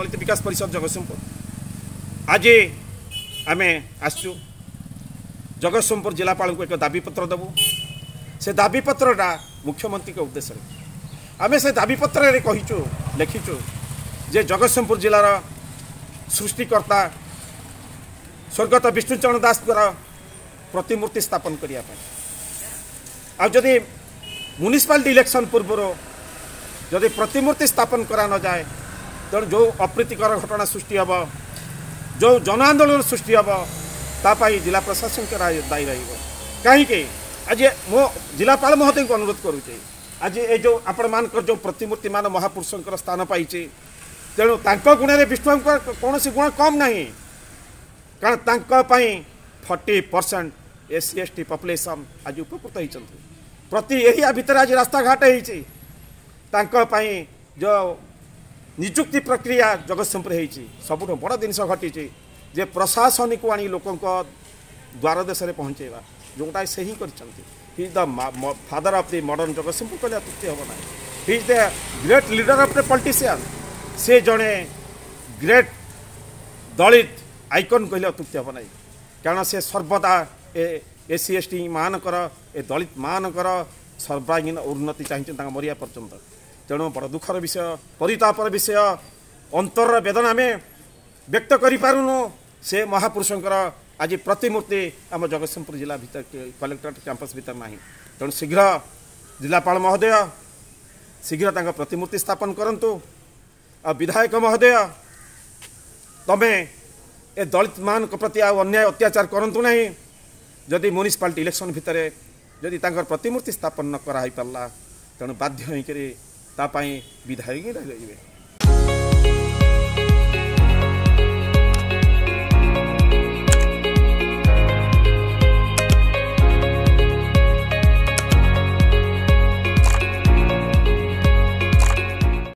দলিত বিকাশ পরিষদ জগৎসিংহপুর আজ আমি আসছু জগৎসিংহপুর জেলাপাল এক দাবিপত্র দেবু সে দাবিপত্রটা মুখ্যমন্ত্রী উদ্দেশ্যে আমি সে দাবিপত্রে কহিছু লিখিছু যে জগৎসিংহপুর জেলার সৃষ্টিকর্তা স্বর্গত বিষ্ণুচরণ দাসঙ্কর প্রতিমূর্তি স্থাপন করা আদি म्युनिसिपालिटी इलेक्शन पूर्व जदि प्रतिमूर्ति स्थापन करा न जाए तेनाली जो अप्रीतिकर घटना सृष्टि हम जो जन आंदोलन सृष्टि हे ताकि जिला प्रशासन के दायी रही कहीं आज मो जिलापाल महोदय को अनुरोध करुचे आज ये जो आपण मान जो प्रतिमूर्ति मान महापुरुष स्थान पाई तेणु तक गुण में विष्णु कौन सी गुण कम ना कारण तीन forty percent S C S T population आज उपकृत होती प्रति एरिया भितर आज रास्ता घाट हो जो ନିଯୁକ୍ତି ପ୍ରକ୍ରିୟା ଜଗତସିଂହପୁର ହେଇଛି ସବୁଠୁ ବଡ଼ ଜିନିଷ ଘଟିଛି ଯେ ପ୍ରଶାସନକୁ ଆଣି ଲୋକଙ୍କ ଦ୍ୱାରଦେଶରେ ପହଞ୍ଚାଇବା ଯେଉଁଟା ସେ ହିଁ କରିଛନ୍ତି he is the father of the modern Jagatsinghpur କହିଲେ ଅତ୍ୟୁକ୍ତି ହେବ ନାହିଁ he is the great leader of the politician ସେ ଜଣେ ଗ୍ରେଟ୍ ଦଳିତ ଆଇକନ୍ କହିଲେ ଅତ୍ୟୁକ୍ତି ହେବ ନାହିଁ କାରଣ ସେ ସର୍ବଦା ଏ ଏସ୍ ସି ଏସ୍ ଟି ମାନଙ୍କର ଏ ଦଳିତ ମାନଙ୍କର ସର୍ବାଙ୍ଗୀନ ଉନ୍ନତି ଚାହିଁଛନ୍ତି ତାଙ୍କ ମରିବା ପର୍ଯ୍ୟନ୍ତ ତେଣୁ ବଡ଼ ଦୁଃଖର ବିଷୟ ପରିତାପର ବିଷୟ ଅନ୍ତରର ବେଦନା ଆମେ ବ୍ୟକ୍ତ କରିପାରୁନୁ ସେ ମହାପୁରୁଷଙ୍କର ଆଜି ପ୍ରତିମୂର୍ତ୍ତି ଆମ ଜଗତସିଂହପୁର ଜିଲ୍ଲା ଭିତରେ କଲେକ୍ଟରେଟ୍ କ୍ୟାମ୍ପସ୍ ଭିତରେ ନାହିଁ ତେଣୁ ଶୀଘ୍ର ଜିଲ୍ଲାପାଳ ମହୋଦୟ ଶୀଘ୍ର ତାଙ୍କ ପ୍ରତିମୂର୍ତ୍ତି ସ୍ଥାପନ କରନ୍ତୁ ଆଉ ବିଧାୟକ ମହୋଦୟ ତମେ ଏ ଦଳିତମାନଙ୍କ ପ୍ରତି ଆଉ ଅନ୍ୟାୟ ଅତ୍ୟାଚାର କରନ୍ତୁ ନାହିଁ ଯଦି ମ୍ୟୁନିସିପାଲିଟି ଇଲେକ୍ସନ୍ ଭିତରେ ଯଦି ତାଙ୍କର ପ୍ରତିମୂର୍ତ୍ତି ସ୍ଥାପନ ନ କରାହେଇପାରିଲା ତେଣୁ ବାଧ୍ୟ ହେଇକରି Tapai bidhay ngi dah be